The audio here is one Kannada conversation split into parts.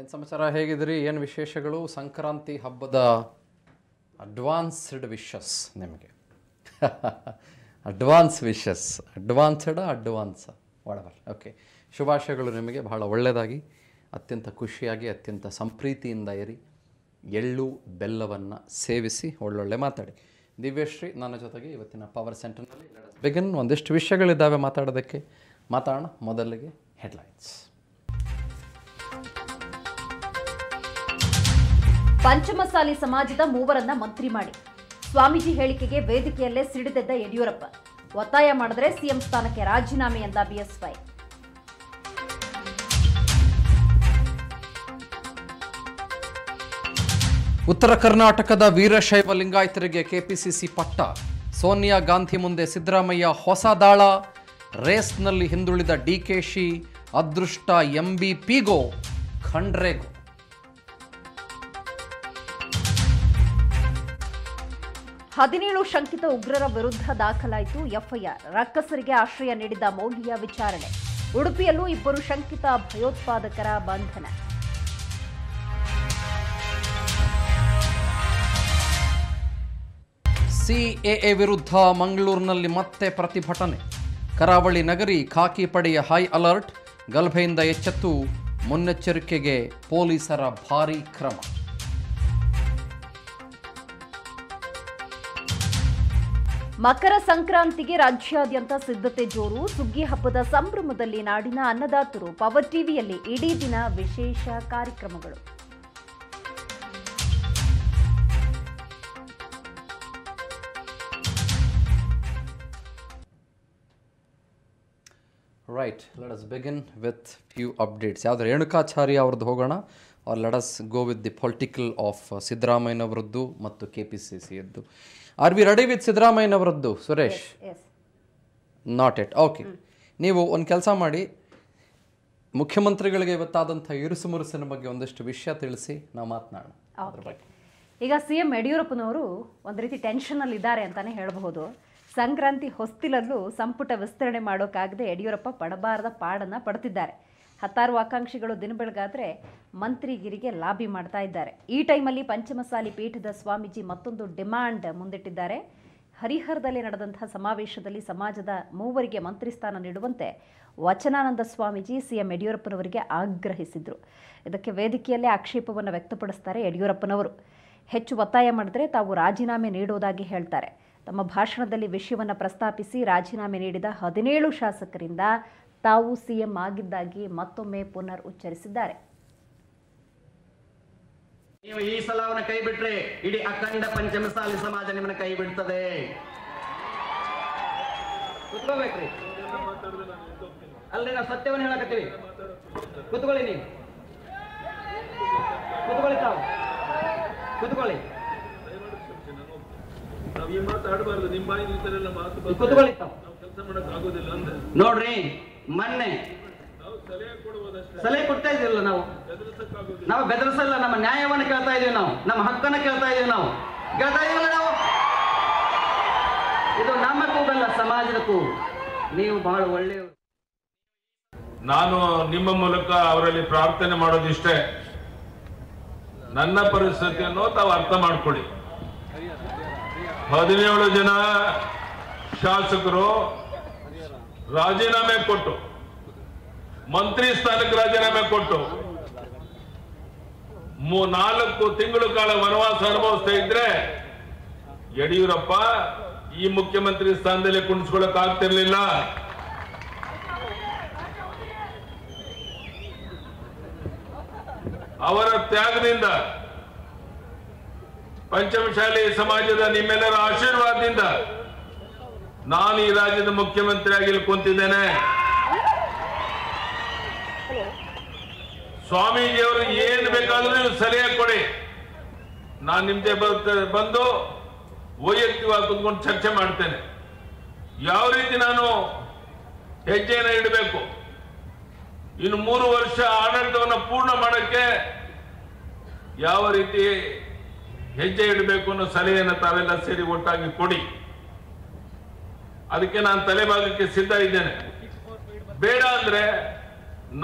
ಏನು ಸಮಾಚಾರ ಹೇಗಿದ್ರಿ ಏನು ವಿಶೇಷಗಳು ಸಂಕ್ರಾಂತಿ ಹಬ್ಬದ ಅಡ್ವಾನ್ಸ್ಡ್ ವಿಶಸ್ ನಿಮಗೆ ಅಡ್ವಾನ್ಸ್ ವಿಶಸ್ ಅಡ್ವಾನ್ಸ್ಡ ಅಡ್ವಾನ್ಸ್ ಒಳ ಓಕೆ ಶುಭಾಶಯಗಳು ನಿಮಗೆ ಬಹಳ ಒಳ್ಳೆಯದಾಗಿ ಅತ್ಯಂತ ಖುಷಿಯಾಗಿ ಅತ್ಯಂತ ಸಂಪ್ರೀತಿಯಿಂದ ಇರಿ ಎಳ್ಳು ಬೆಲ್ಲವನ್ನು ಸೇವಿಸಿ ಒಳ್ಳೊಳ್ಳೆ ಮಾತಾಡಿ ದಿವ್ಯಶ್ರೀ ನನ್ನ ಜೊತೆಗೆ ಇವತ್ತಿನ ಪವರ್ ಸೆಂಟರ್ನಲ್ಲಿ ಬೇಗನ್ ಒಂದಿಷ್ಟು ವಿಷಯಗಳಿದ್ದಾವೆ ಮಾತಾಡೋದಕ್ಕೆ ಮಾತಾಡೋಣ ಮೊದಲಿಗೆ ಹೆಡ್ಲೈನ್ಸ್ ಪಂಚಮಸಾಲಿ ಸಮಾಜದ ಮೂವರನ್ನ ಮಂತ್ರಿ ಮಾಡಿ ಸ್ವಾಮೀಜಿ ಹೇಳಿಕೆಗೆ ವೇದಿಕೆಯಲ್ಲೇ ಸಿಡಿದೆದ್ದ ಯಡಿಯೂರಪ್ಪ ಒತ್ತಾಯ ಮಾಡಿದ್ರೆ ಸಿಎಂ ಸ್ಥಾನಕ್ಕೆ ರಾಜೀನಾಮೆ ಎಂದ ಬಿಎಸ್ವೈ ಉತ್ತರ ಕರ್ನಾಟಕದ ವೀರಶೈವ ಲಿಂಗಾಯತರಿಗೆ ಕೆಪಿಸಿಸಿ ಪಟ್ಟ ಸೋನಿಯಾ ಗಾಂಧಿ ಮುಂದೆ ಸಿದ್ದರಾಮಯ್ಯ ಹೊಸ ದಾಳ ರೇಸ್ನಲ್ಲಿ ಹಿಂದುಳಿದ ಡಿಕೆಶಿ ಅದೃಷ್ಟ ಎಂಬಿಪಿಗೋ ಖಂಡ್ರೆಗೋ ಹದಿನೇಳು ಶಂಕಿತ ಉಗ್ರರ ವಿರುದ್ಧ ದಾಖಲಾಯಿತು ಎಫ್ಐಆರ್ ರಕ್ಕಸರಿಗೆ ಆಶ್ರಯ ನೀಡಿದ ಮೌಲ್ಯ ವಿಚಾರಣೆ ಉಡುಪಿಯಲ್ಲೂ ಇಬ್ಬರು ಶಂಕಿತ ಭಯೋತ್ಪಾದಕರ ಬಂಧನ ಸಿಎಎ ವಿರುದ್ಧ ಮಂಗಳೂರಿನಲ್ಲಿ ಮತ್ತೆ ಪ್ರತಿಭಟನೆ ಕರಾವಳಿ ನಗರಿ ಖಾಕಿ ಪಡೆಯ ಹೈ ಅಲರ್ಟ್ ಗಲಭೆಯಿಂದ ಎಚ್ಚೆತ್ತು ಮುನ್ನೆಚ್ಚರಿಕೆಗೆ ಪೊಲೀಸರ ಭಾರೀ ಕ್ರಮ ಮಕರ ಸಂಕ್ರಾಂತಿಗೆ ರಾಜ್ಯಾದ್ಯಂತ ಸಿದ್ಧತೆ ಜೋರು ಸುಗ್ಗಿ ಹಬ್ಬದ ಸಂಭ್ರಮದಲ್ಲಿ ನಾಡಿನ ಅನ್ನದಾತರು ಪವರ್ ಟಿವಿಯಲ್ಲಿ ಇಡೀ ದಿನ ವಿಶೇಷ ಕಾರ್ಯಕ್ರಮಗಳು right let us begin with few updates ಯಾವ್ದು ರೇಣುಕಾಚಾರ್ಯ ಅವ್ರದ್ದು ಹೋಗೋಣ or let us go with the political of ಸಿದ್ದರಾಮಯ್ಯನವರದ್ದು ಮತ್ತು K P C are we ready with ಸಿದ್ದರಾಮಯ್ಯನವರದ್ದು ಸುರೇಶ್ ನಾಟ್ ಇಟ್ ಓಕೆ ನೀವು ಒಂದು ಕೆಲಸ ಮಾಡಿ ಮುಖ್ಯಮಂತ್ರಿಗಳಿಗೆ ಇವತ್ತಾದಂಥ ಇರುಸು ಮುರುಸಿನ ಬಗ್ಗೆ ಒಂದಷ್ಟು ವಿಷಯ ತಿಳಿಸಿ ನಾವು ಮಾತನಾಡೋಣ ಅದ್ರ ಬಗ್ಗೆ ಈಗ ಸಿ ಎಂ ಯಡಿಯೂರಪ್ಪನವರು ಒಂದು ರೀತಿ ಟೆನ್ಷನಲ್ಲಿ ಇದ್ದಾರೆ ಅಂತಲೇ ಹೇಳಬಹುದು ಸಂಕ್ರಾಂತಿ ಹೊಸ್ತಿಲಲ್ಲೂ ಸಂಪುಟ ವಿಸ್ತರಣೆ ಮಾಡೋಕ್ಕಾಗದೆ ಯಡಿಯೂರಪ್ಪ ಪಡಬಾರದ ಪಾಡನ್ನು ಪಡ್ತಿದ್ದಾರೆ ಹತ್ತಾರು ಆಕಾಂಕ್ಷಿಗಳು ದಿನ ಬೆಳಗಾದ್ರೆ ಮಂತ್ರಿಗಿರಿಗೆ ಲಾಬಿ ಮಾಡ್ತಾ ಇದ್ದಾರೆ ಈ ಟೈಮಲ್ಲಿ ಪಂಚಮಸಾಲಿ ಪೀಠದ ಸ್ವಾಮೀಜಿ ಮತ್ತೊಂದು ಡಿಮ್ಯಾಂಡ್ ಮುಂದಿಟ್ಟಿದ್ದಾರೆ ಹರಿಹರದಲ್ಲಿ ನಡೆದಂತಹ ಸಮಾವೇಶದಲ್ಲಿ ಸಮಾಜದ ಮೂವರಿಗೆ ಮಂತ್ರಿ ಸ್ಥಾನ ನೀಡುವಂತೆ ವಚನಾನಂದ ಸ್ವಾಮೀಜಿ ಸಿಎಂ ಯಡಿಯೂರಪ್ಪನವರಿಗೆ ಆಗ್ರಹಿಸಿದರು ಇದಕ್ಕೆ ವೇದಿಕೆಯಲ್ಲೇ ಆಕ್ಷೇಪವನ್ನು ವ್ಯಕ್ತಪಡಿಸ್ತಾರೆ ಯಡಿಯೂರಪ್ಪನವರು ಹೆಚ್ಚು ಒತ್ತಾಯ ಮಾಡಿದ್ರೆ ತಾವು ರಾಜೀನಾಮೆ ನೀಡುವುದಾಗಿ ಹೇಳ್ತಾರೆ ತಮ್ಮ ಭಾಷಣದಲ್ಲಿ ವಿಷಯವನ್ನು ಪ್ರಸ್ತಾಪಿಸಿ ರಾಜೀನಾಮೆ ನೀಡಿದ ಹದಿನೇಳು ಶಾಸಕರಿಂದ ತಾವು ಸಿಎಂ ಆಗಿದ್ದಾಗಿ ಮತ್ತೊಮ್ಮೆ ಪುನರ್ ಉಚ್ಚರಿಸಿದ್ದಾರೆ ನೀವು ಈ ಸಲವನ್ನ ಕೈ ಬಿಟ್ರೆ ಇಡೀ ಅಖಂಡ ಪಂಚಮಸಾಲಿ ಸಮಾಜ ನಿಮ್ಮನ್ನ ಕೈ ಬಿಡ್ತದೆ ಕುತ್ಕೋಬೇಕ್ರಿ ಅಲ್ರಿ ನಾವು ಸತ್ಯವನ್ನು ಹೇಳಕತ್ತೀವಿ ಕುತ್ಕೊಳ್ಳಿ ನೀವು ಕುತ್ಕೊಳ್ಳಿ ತಾವು ಕುತ್ಕೊಳ್ಳಿ ಕುತ್ಕೊಳ್ಳಿ ತಾವು ನೋಡ್ರಿ ಮೊನ್ನೆ ಸಲಹೆ ಕೊಡ್ತಾ ಇದ್ದೀವಲ್ಲ ನಾವು ನಾವು ಬೆದರಿಸಲ್ಲ ನಮ್ಮ ನ್ಯಾಯವನ್ನು ಕೇಳ್ತಾ ಇದೀವಿ ನಾವು ನಮ್ಮ ಹಕ್ಕನ್ನು ಕೇಳ್ತಾ ಇದೀವಿ ನಾವು ಕೇಳ್ತಾ ಇದೀವಲ್ಲ ನಾವು ಇದು ನಮ್ಮ ಕೂಗಲ್ಲ ಸಮಾಜದ ನೀವು ಬಹಳ ಒಳ್ಳೆಯ ನಾನು ನಿಮ್ಮ ಮೂಲಕ ಅವರಲ್ಲಿ ಪ್ರಾರ್ಥನೆ ಮಾಡೋದಿಷ್ಟೇ ನನ್ನ ಪರಿಸ್ಥಿತಿಯನ್ನು ತಾವು ಅರ್ಥ ಮಾಡ್ಕೊಳ್ಳಿ ಹದಿನೇಳು ಜನ ಶಾಸಕರು ರಾಜೀನಾಮೆ ಕೊಟ್ಟು ಮಂತ್ರಿ ಸ್ಥಾನಕ್ಕೆ ರಾಜೀನಾಮೆ ಕೊಟ್ಟು ನಾಲ್ಕು ತಿಂಗಳು ಕಾಲ ವನವಾಸ ಅನುಭವಿಸ್ತಾ ಇದ್ರೆ ಯಡಿಯೂರಪ್ಪ ಈ ಮುಖ್ಯಮಂತ್ರಿ ಸ್ಥಾನದಲ್ಲಿ ಕುಣಿಸ್ಕೊಳಕ್ ಆಗ್ತಿರ್ಲಿಲ್ಲ ಅವರ ತ್ಯಾಗದಿಂದ ಪಂಚಮಶಾಲಿ ಸಮಾಜದ ನಿಮ್ಮೆಲ್ಲರ ಆಶೀರ್ವಾದದಿಂದ ನಾನು ಈ ರಾಜ್ಯದ ಮುಖ್ಯಮಂತ್ರಿಯಾಗಿ ಇಲ್ಲಿ ಕುಂತಿದ್ದೇನೆ ಸ್ವಾಮೀಜಿಯವರು ಏನ್ ಬೇಕಾದ್ರೂ ನೀವು ಸಲಹೆ ಕೊಡಿ ನಾನು ನಿಮ್ದೆ ಬಂದು ವೈಯಕ್ತಿಕವಾಗಿ ಕುತ್ಕೊಂಡು ಚರ್ಚೆ ಮಾಡ್ತೇನೆ ಯಾವ ರೀತಿ ನಾನು ಹೆಜ್ಜೆಯನ್ನು ಇಡಬೇಕು ಇನ್ನು ಮೂರು ವರ್ಷ ಆಡಳಿತವನ್ನು ಪೂರ್ಣ ಮಾಡಕ್ಕೆ ಯಾವ ರೀತಿ ಹೆಜ್ಜೆ ಇಡಬೇಕು ಅನ್ನೋ ಸಲಹೆಯನ್ನು ತಾವೆಲ್ಲ ಸೇರಿ ಒಟ್ಟಾಗಿ ಕೊಡಿ ಅದಕ್ಕೆ ನಾನು ತಲೆಬಾಗಕ್ಕೆ ಸಿದ್ಧ ಇದ್ದೇನೆ ಬೇಡ ಅಂದ್ರೆ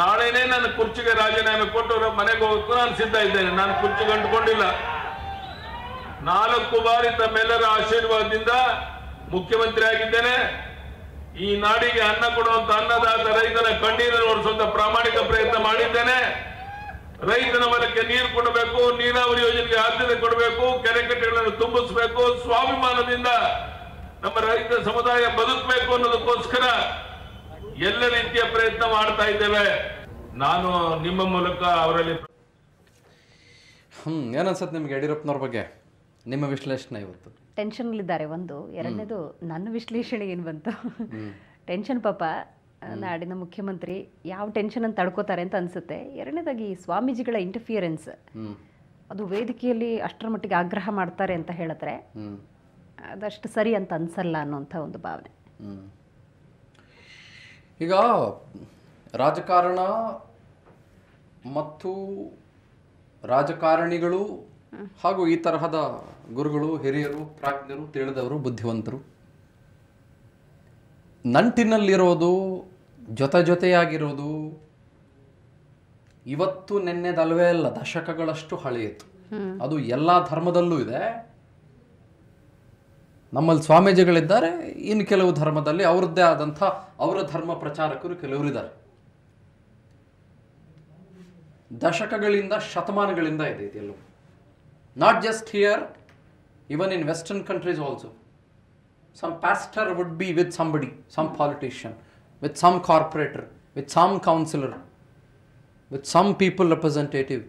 ನಾಳೆನೇ ನನ್ನ ಕುರ್ಚಿಗೆ ರಾಜೀನಾಮೆ ಕೊಟ್ಟು ಮನೆಗೆ ಹೋಗಕ್ಕೂ ನಾನು ಸಿದ್ಧ ಇದ್ದೇನೆ ನಾನು ಕುರ್ಚಿ ಅಂಟ್ಕೊಂಡಿಲ್ಲ ನಾಲ್ಕು ಬಾರಿ ತಮ್ಮೆಲ್ಲರ ಆಶೀರ್ವಾದದಿಂದ ಮುಖ್ಯಮಂತ್ರಿ ಆಗಿದ್ದೇನೆ ಈ ನಾಡಿಗೆ ಅನ್ನ ಕೊಡುವಂತ ಅನ್ನದಾತ ರೈತನ ಕಣ್ಣೀರನ್ನು ಓಡಿಸುವಂತ ಪ್ರಾಮಾಣಿಕ ಪ್ರಯತ್ನ ಮಾಡಿದ್ದೇನೆ ರೈತನ ಹೊಲಕ್ಕೆ ನೀರು ಕೊಡಬೇಕು ನೀರಾವರಿ ಯೋಜನೆಗೆ ಆದ್ಯತೆ ಕೊಡಬೇಕು ಕೆರೆ ಕಟ್ಟೆಗಳನ್ನು ತುಂಬಿಸಬೇಕು ಸ್ವಾಭಿಮಾನದಿಂದ ನಮ್ಮ ರೈತ ಸಮುದಾಯ ಬದುಕಬೇಕು ಅನ್ನೋದಕ್ಕೋಸ್ಕರ ಎಲ್ಲ ರೀತಿಯ ಪ್ರಯತ್ನ ಮಾಡ್ತಾ ಇದ್ದೇವೆ ನಾನು ನಿಮ್ಮ ಮೂಲಕ ಅವರಲ್ಲಿ ಹ್ಮ್ ಏನನ್ಸತ್ ನಿಮ್ಗೆ ಯಡಿಯೂರಪ್ಪನವ್ರ ಬಗ್ಗೆ ನಿಮ್ಮ ವಿಶ್ಲೇಷಣೆ ಇವತ್ತು ಟೆನ್ಷನ್ ಇದ್ದಾರೆ ಒಂದು ಎರಡನೇದು ನನ್ನ ವಿಶ್ಲೇಷಣೆ ಏನು ಬಂತು ಟೆನ್ಷನ್ ಪಾಪ ನಾಡಿನ ಮುಖ್ಯಮಂತ್ರಿ ಯಾವ ಟೆನ್ಷನ್ ಅಂತ ತಡ್ಕೋತಾರೆ ಅಂತ ಅನ್ಸುತ್ತೆ ಎರಡನೇದಾಗಿ ಸ್ವಾಮೀಜಿಗಳ ಇಂಟರ್ಫಿಯರೆನ್ಸ್ ಅದು ವೇದಿಕೆಯಲ್ಲಿ ಅಷ್ಟರ ಮಟ್ಟಿಗೆ ಆಗ್ರಹ ಮಾಡ್ತಾರೆ ಅಂತ ಹೇಳಿದ್ರೆ ಅದಷ್ಟು ಸರಿ ಅಂತ ಅನ್ಸಲ್ಲ ಅನ್ನೋಂಥ ಒಂದು ಭಾವನೆ ಈಗ ರಾಜಕಾರಣ ಮತ್ತು ರಾಜಕಾರಣಿಗಳು ಹಾಗೂ ಈ ತರಹದ ಗುರುಗಳು ಹಿರಿಯರು ಪ್ರಾಜ್ಞರು ತಿಳಿದವರು ಬುದ್ಧಿವಂತರು ನಂಟಿನಲ್ಲಿರೋದು ಜೊತೆ ಜೊತೆಯಾಗಿರೋದು ಇವತ್ತು ನೆನ್ನೆದಲ್ವೇ ಅಲ್ಲ ದಶಕಗಳಷ್ಟು ಹಳೆಯಿತು ಅದು ಎಲ್ಲ ಧರ್ಮದಲ್ಲೂ ಇದೆ ನಮ್ಮಲ್ಲಿ ಸ್ವಾಮೀಜಿಗಳಿದ್ದಾರೆ ಇನ್ನು ಕೆಲವು ಧರ್ಮದಲ್ಲಿ ಅವರದ್ದೇ ಆದಂಥ ಅವರ ಧರ್ಮ ಪ್ರಚಾರಕರು ಕೆಲವರಿದ್ದಾರೆ ದಶಕಗಳಿಂದ ಶತಮಾನಗಳಿಂದ ಇದೆ ಇದೆಲ್ಲ not just here even in western countries also some pastor would be with somebody some politician with some corporator with some councillor with some people representative